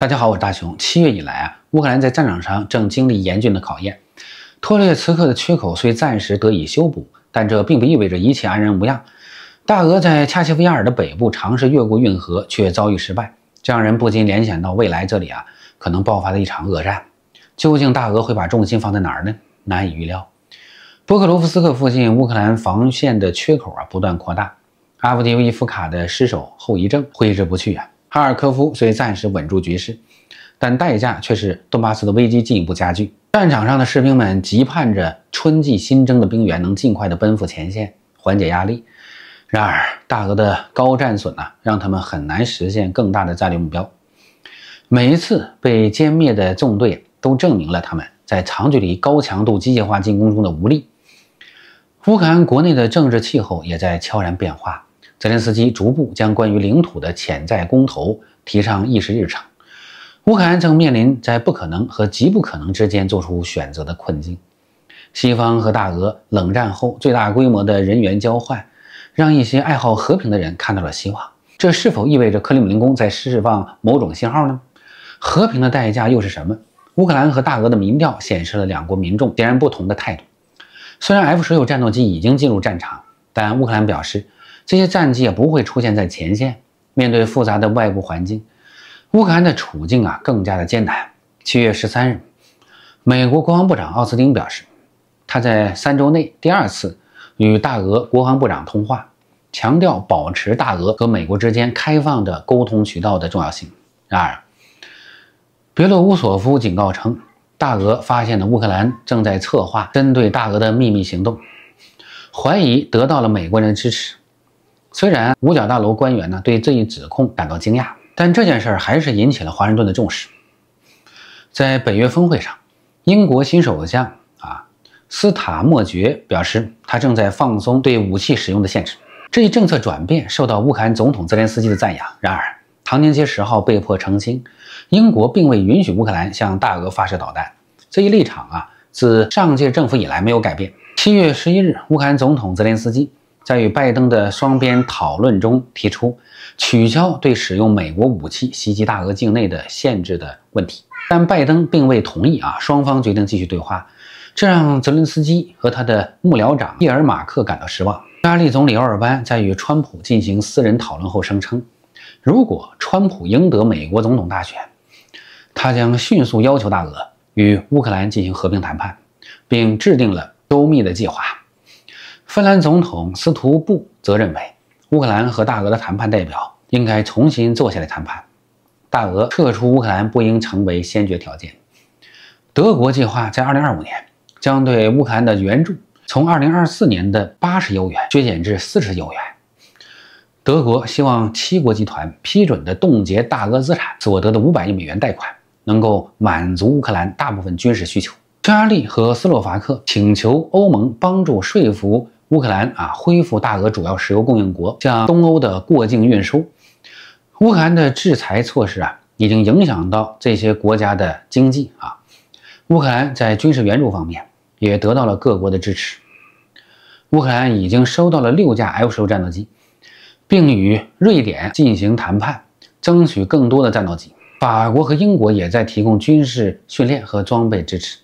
大家好，我是大雄。七月以来啊，乌克兰在战场上正经历严峻的考验。托列茨克的缺口虽暂时得以修补，但这并不意味着一切安然无恙。大俄在恰切夫亚尔的北部尝试越过运河，却遭遇失败，这让人不禁联想到未来这里啊可能爆发的一场恶战。究竟大俄会把重心放在哪儿呢？难以预料。波克罗夫斯克附近乌克兰防线的缺口啊不断扩大，阿夫迪乌伊夫卡的失守后遗症挥之不去啊。哈尔科夫虽暂时稳住局势，但代价却是顿巴斯的危机进一步加剧。战场上的士兵们急盼着春季新增的兵员能尽快的奔赴前线，缓解压力。然而，大俄的高战损呢，让他们很难实现更大的战略目标。每一次被歼灭的纵队，都证明了他们在长距离高强度机械化进攻中的无力。乌克兰国内的政治气候也在悄然变化。泽连斯基逐步将关于领土的潜在公投提上议事日程。乌克兰正面临在不可能和极不可能之间做出选择的困境。西方和大俄冷战后最大规模的人员交换，让一些爱好和平的人看到了希望。这是否意味着克里姆林宫在释放某种信号呢？和平的代价又是什么？乌克兰和大俄的民调显示了两国民众截然不同的态度。虽然 F-16 战斗机已经进入战场，但乌克兰表示。这些战绩也不会出现在前线。面对复杂的外部环境，乌克兰的处境啊更加的艰难。七月十三日，美国国防部长奥斯汀表示，他在三周内第二次与大俄国防部长通话，强调保持大俄和美国之间开放的沟通渠道的重要性。然而，别洛乌索夫警告称，大俄发现了乌克兰正在策划针对大俄的秘密行动，怀疑得到了美国人支持。虽然五角大楼官员呢对这一指控感到惊讶，但这件事儿还是引起了华盛顿的重视。在北约峰会上，英国新首相啊斯塔莫爵表示，他正在放松对武器使用的限制。这一政策转变受到乌克兰总统泽连斯基的赞扬。然而，唐宁街十号被迫澄清，英国并未允许乌克兰向大俄发射导弹。这一立场啊自上届政府以来没有改变。七月十一日，乌克兰总统泽连斯基。在与拜登的双边讨论中提出取消对使用美国武器袭击大俄境内的限制的问题，但拜登并未同意啊。双方决定继续对话，这让泽连斯基和他的幕僚长伊尔马克感到失望。意大利总理奥尔班在与川普进行私人讨论后声称，如果川普赢得美国总统大选，他将迅速要求大俄与乌克兰进行和平谈判，并制定了周密的计划。芬兰总统斯图布则认为，乌克兰和大俄的谈判代表应该重新坐下来谈判，大俄撤出乌克兰不应成为先决条件。德国计划在2025年将对乌克兰的援助从2024年的80亿欧元削减至40亿欧元。德国希望七国集团批准的冻结大俄资产所得的500亿美元贷款能够满足乌克兰大部分军事需求。匈牙利和斯洛伐克请求欧盟帮助说服。乌克兰啊，恢复大俄主要石油供应国向东欧的过境运输。乌克兰的制裁措施啊，已经影响到这些国家的经济啊。乌克兰在军事援助方面也得到了各国的支持。乌克兰已经收到了六架 F 十六战斗机，并与瑞典进行谈判，争取更多的战斗机。法国和英国也在提供军事训练和装备支持。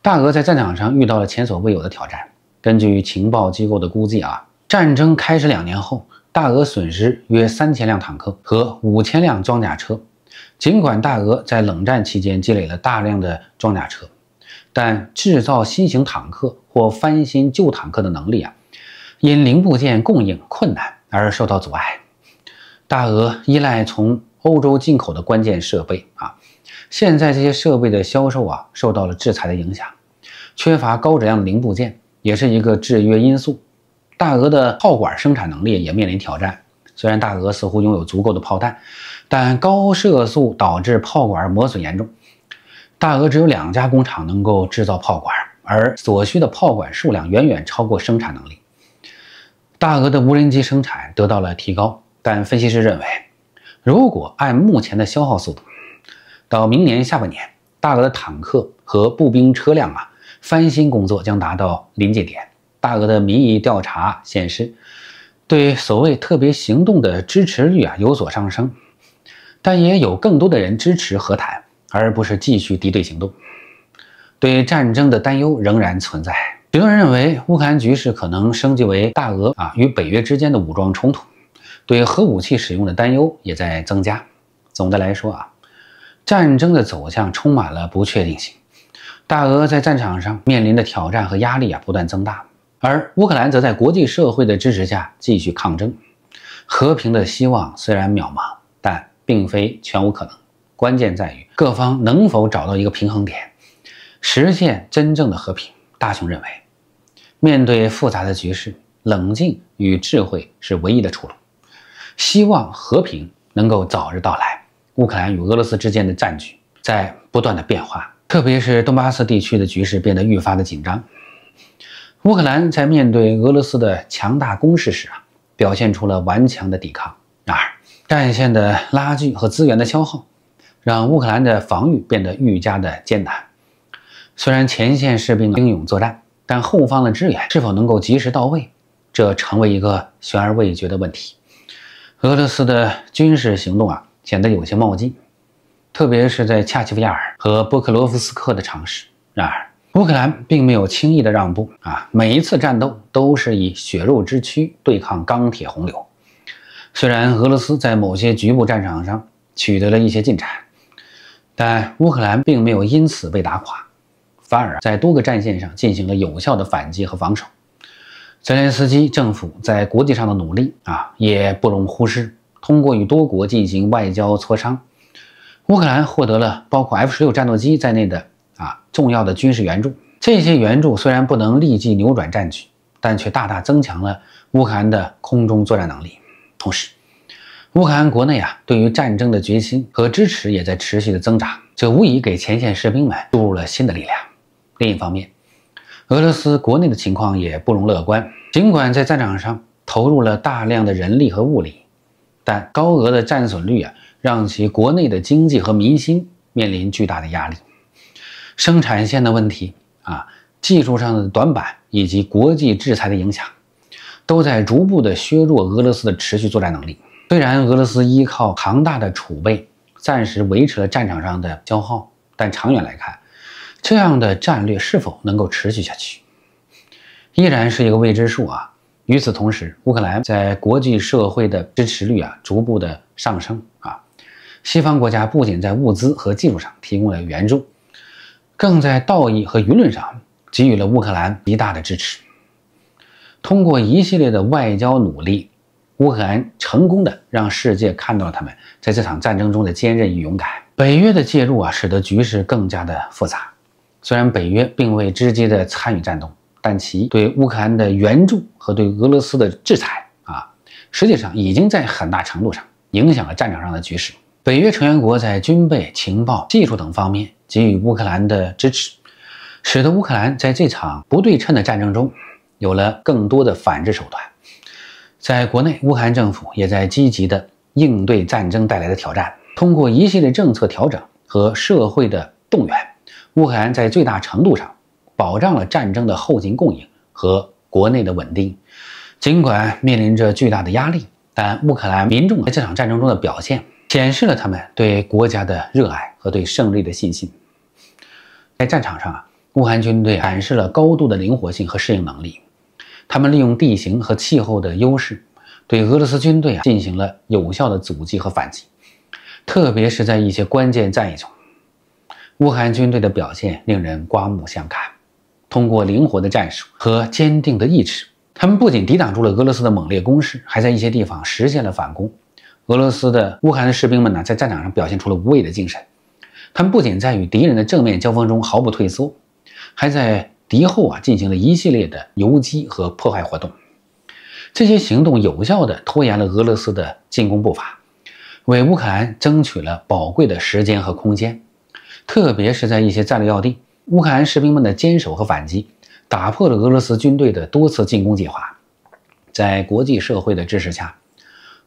大俄在战场上遇到了前所未有的挑战。根据情报机构的估计啊，战争开始两年后，大俄损失约三千辆坦克和五千辆装甲车。尽管大俄在冷战期间积累了大量的装甲车，但制造新型坦克或翻新旧坦克的能力啊，因零部件供应困难而受到阻碍。大俄依赖从欧洲进口的关键设备啊，现在这些设备的销售啊受到了制裁的影响，缺乏高质量的零部件。也是一个制约因素。大俄的炮管生产能力也面临挑战。虽然大俄似乎拥有足够的炮弹，但高射速导致炮管磨损严重。大俄只有两家工厂能够制造炮管，而所需的炮管数量远远超过生产能力。大俄的无人机生产得到了提高，但分析师认为，如果按目前的消耗速度，到明年下半年，大俄的坦克和步兵车辆啊。翻新工作将达到临界点。大俄的民意调查显示，对所谓特别行动的支持率啊有所上升，但也有更多的人支持和谈，而不是继续敌对行动。对战争的担忧仍然存在，许多人认为乌克兰局势可能升级为大俄啊与北约之间的武装冲突。对核武器使用的担忧也在增加。总的来说啊，战争的走向充满了不确定性。大俄在战场上面临的挑战和压力啊，不断增大，而乌克兰则在国际社会的支持下继续抗争。和平的希望虽然渺茫，但并非全无可能。关键在于各方能否找到一个平衡点，实现真正的和平。大雄认为，面对复杂的局势，冷静与智慧是唯一的出路。希望和平能够早日到来。乌克兰与俄罗斯之间的战局在不断的变化。特别是东巴斯地区的局势变得愈发的紧张。乌克兰在面对俄罗斯的强大攻势时啊，表现出了顽强的抵抗。然而，战线的拉锯和资源的消耗，让乌克兰的防御变得愈加的艰难。虽然前线士兵英勇作战，但后方的支援是否能够及时到位，这成为一个悬而未决的问题。俄罗斯的军事行动啊，显得有些冒进，特别是在恰奇维亚尔。和波克罗夫斯克的尝试，然而乌克兰并没有轻易的让步啊！每一次战斗都是以血肉之躯对抗钢铁洪流。虽然俄罗斯在某些局部战场上取得了一些进展，但乌克兰并没有因此被打垮，反而在多个战线上进行了有效的反击和防守。泽连斯基政府在国际上的努力啊，也不容忽视，通过与多国进行外交磋商。乌克兰获得了包括 F-16 战斗机在内的啊重要的军事援助。这些援助虽然不能立即扭转战局，但却大大增强了乌克兰的空中作战能力。同时，乌克兰国内啊对于战争的决心和支持也在持续的增长，这无疑给前线士兵们注入了新的力量。另一方面，俄罗斯国内的情况也不容乐观。尽管在战场上投入了大量的人力和物力，但高额的战损率啊。让其国内的经济和民心面临巨大的压力，生产线的问题啊，技术上的短板以及国际制裁的影响，都在逐步的削弱俄罗斯的持续作战能力。虽然俄罗斯依靠庞大的储备，暂时维持了战场上的消耗，但长远来看，这样的战略是否能够持续下去，依然是一个未知数啊。与此同时，乌克兰在国际社会的支持率啊，逐步的上升。西方国家不仅在物资和技术上提供了援助，更在道义和舆论上给予了乌克兰极大的支持。通过一系列的外交努力，乌克兰成功的让世界看到了他们在这场战争中的坚韧与勇敢。北约的介入啊，使得局势更加的复杂。虽然北约并未直接的参与战斗，但其对乌克兰的援助和对俄罗斯的制裁啊，实际上已经在很大程度上影响了战场上的局势。北约成员国在军备、情报、技术等方面给予乌克兰的支持，使得乌克兰在这场不对称的战争中有了更多的反制手段。在国内，乌克兰政府也在积极地应对战争带来的挑战，通过一系列政策调整和社会的动员，乌克兰在最大程度上保障了战争的后勤供应和国内的稳定。尽管面临着巨大的压力，但乌克兰民众在这场战争中的表现。显示了他们对国家的热爱和对胜利的信心。在战场上啊，乌克兰军队展示了高度的灵活性和适应能力。他们利用地形和气候的优势，对俄罗斯军队啊进行了有效的阻击和反击。特别是在一些关键战役中，乌克兰军队的表现令人刮目相看。通过灵活的战术和坚定的意志，他们不仅抵挡住了俄罗斯的猛烈攻势，还在一些地方实现了反攻。俄罗斯的乌克兰的士兵们呢，在战场上表现出了无畏的精神。他们不仅在与敌人的正面交锋中毫不退缩，还在敌后啊进行了一系列的游击和破坏活动。这些行动有效地拖延了俄罗斯的进攻步伐，为乌克兰争取了宝贵的时间和空间。特别是在一些战略要地，乌克兰士兵们的坚守和反击，打破了俄罗斯军队的多次进攻计划。在国际社会的支持下。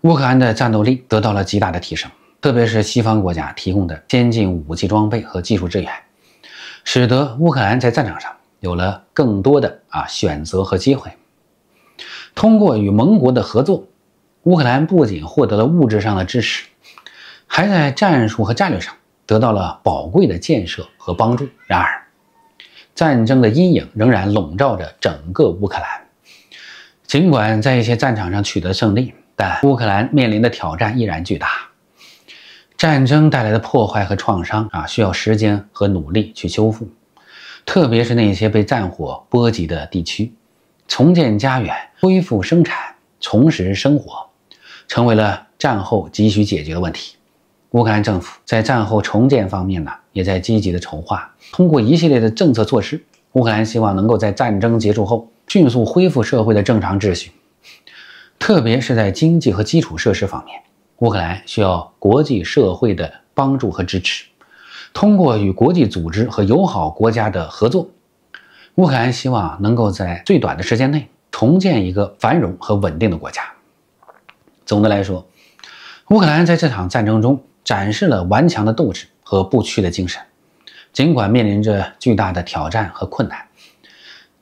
乌克兰的战斗力得到了极大的提升，特别是西方国家提供的先进武器装备和技术支援，使得乌克兰在战场上有了更多的啊选择和机会。通过与盟国的合作，乌克兰不仅获得了物质上的支持，还在战术和战略上得到了宝贵的建设和帮助。然而，战争的阴影仍然笼罩着整个乌克兰，尽管在一些战场上取得胜利。但乌克兰面临的挑战依然巨大，战争带来的破坏和创伤啊，需要时间和努力去修复。特别是那些被战火波及的地区，重建家园、恢复生产、重拾生活，成为了战后急需解决的问题。乌克兰政府在战后重建方面呢，也在积极的筹划，通过一系列的政策措施，乌克兰希望能够在战争结束后迅速恢复社会的正常秩序。特别是在经济和基础设施方面，乌克兰需要国际社会的帮助和支持。通过与国际组织和友好国家的合作，乌克兰希望能够在最短的时间内重建一个繁荣和稳定的国家。总的来说，乌克兰在这场战争中展示了顽强的斗志和不屈的精神，尽管面临着巨大的挑战和困难，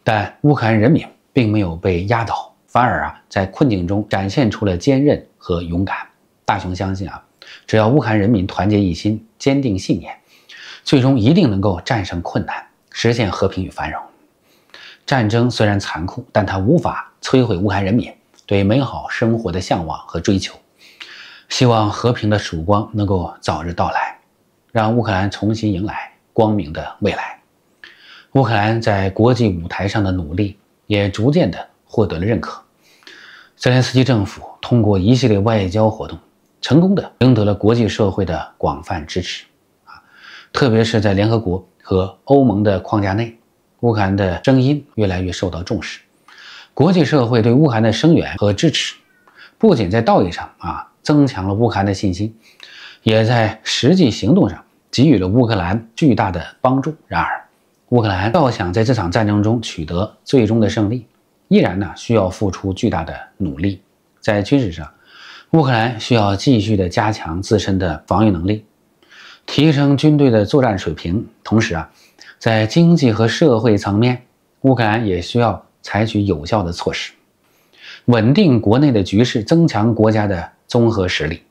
但乌克兰人民并没有被压倒。反而啊，在困境中展现出了坚韧和勇敢。大熊相信啊，只要乌克兰人民团结一心、坚定信念，最终一定能够战胜困难，实现和平与繁荣。战争虽然残酷，但它无法摧毁乌克兰人民对美好生活的向往和追求。希望和平的曙光能够早日到来，让乌克兰重新迎来光明的未来。乌克兰在国际舞台上的努力也逐渐的获得了认可。泽连斯基政府通过一系列外交活动，成功的赢得了国际社会的广泛支持，啊，特别是在联合国和欧盟的框架内，乌克兰的声音越来越受到重视。国际社会对乌克兰的声援和支持，不仅在道义上啊增强了乌克兰的信心，也在实际行动上给予了乌克兰巨大的帮助。然而，乌克兰要想在这场战争中取得最终的胜利，依然呢需要付出巨大的努力，在军事上，乌克兰需要继续的加强自身的防御能力，提升军队的作战水平。同时啊，在经济和社会层面，乌克兰也需要采取有效的措施，稳定国内的局势，增强国家的综合实力。